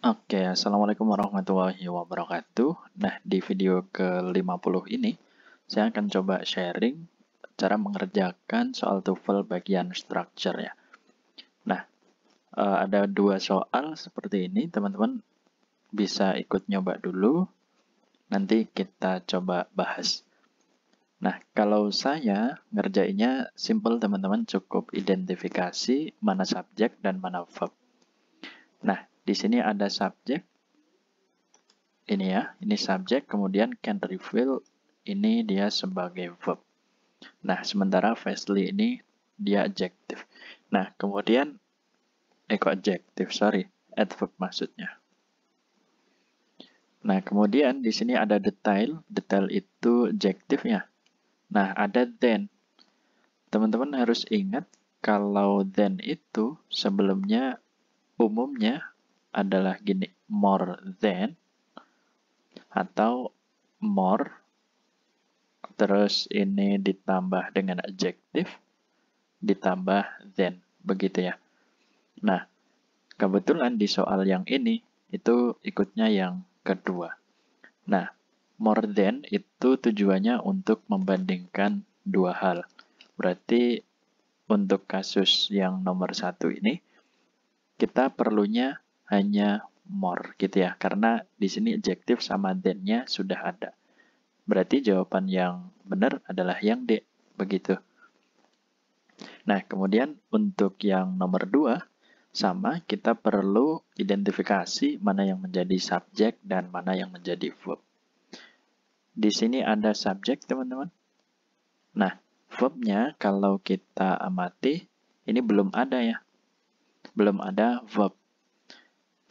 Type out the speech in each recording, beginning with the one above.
Oke, okay, Assalamualaikum warahmatullahi wabarakatuh. Nah, di video ke-50 ini, saya akan coba sharing cara mengerjakan soal TOEFL bagian structure ya. Nah, eh, ada dua soal seperti ini, teman-teman bisa ikut nyoba dulu, nanti kita coba bahas. Nah, kalau saya ngerjainnya simple teman-teman, cukup identifikasi mana subjek dan mana verb. Di sini ada subjek. Ini ya, ini subjek, kemudian can reveal ini dia sebagai verb. Nah, sementara fastly ini dia adjective Nah, kemudian eh kok adjektif, sorry, adverb maksudnya. Nah, kemudian di sini ada detail, detail itu adjective adjektifnya. Nah, ada then. Teman-teman harus ingat kalau then itu sebelumnya umumnya adalah gini more than atau more terus ini ditambah dengan adjektif ditambah than begitu ya nah kebetulan di soal yang ini itu ikutnya yang kedua nah more than itu tujuannya untuk membandingkan dua hal berarti untuk kasus yang nomor satu ini kita perlunya hanya more gitu ya, karena di sini adjektif sama than sudah ada. Berarti jawaban yang benar adalah yang D, begitu. Nah, kemudian untuk yang nomor dua, sama kita perlu identifikasi mana yang menjadi subjek dan mana yang menjadi verb. Di sini ada subjek, teman-teman. Nah, verbnya kalau kita amati, ini belum ada ya. Belum ada verb.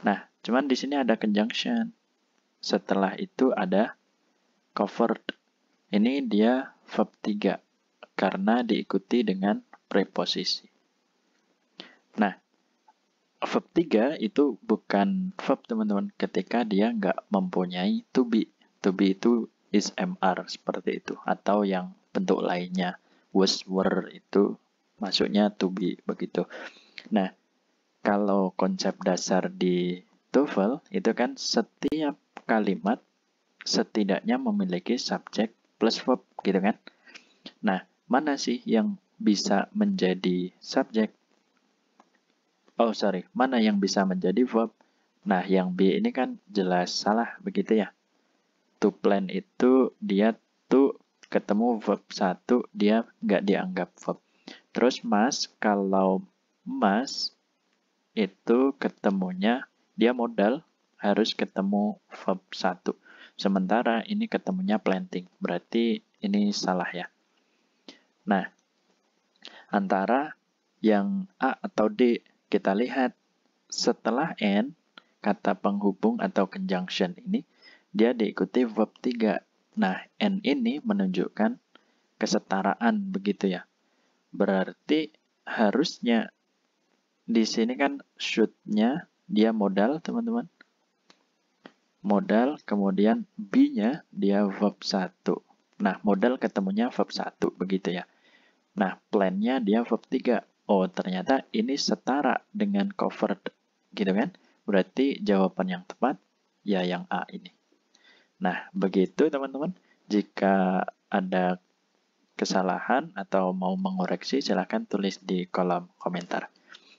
Nah, cuman di sini ada conjunction. Setelah itu ada covered. Ini dia verb 3 karena diikuti dengan preposisi. Nah, verb 3 itu bukan verb teman-teman ketika dia nggak mempunyai to be. To be itu is MR seperti itu atau yang bentuk lainnya was were itu masuknya to be begitu. Nah, kalau konsep dasar di TOEFL itu kan setiap kalimat setidaknya memiliki subjek plus verb gitu kan. Nah, mana sih yang bisa menjadi subjek? Oh, sorry. Mana yang bisa menjadi verb? Nah, yang B ini kan jelas salah begitu ya. To plan itu dia to ketemu verb satu dia nggak dianggap verb. Terus mas, kalau mas itu ketemunya dia modal harus ketemu verb 1. Sementara ini ketemunya planting, berarti ini salah ya. Nah, antara yang A atau D kita lihat setelah N, kata penghubung atau conjunction ini, dia diikuti verb 3. Nah, N ini menunjukkan kesetaraan begitu ya. Berarti harusnya di sini kan shootnya nya dia modal, teman-teman. Modal, kemudian B-nya dia verb 1. Nah, modal ketemunya verb 1, begitu ya. Nah, plan-nya dia verb 3. Oh, ternyata ini setara dengan covered, gitu kan? Berarti jawaban yang tepat, ya yang A ini. Nah, begitu teman-teman. Jika ada kesalahan atau mau mengoreksi, silahkan tulis di kolom komentar.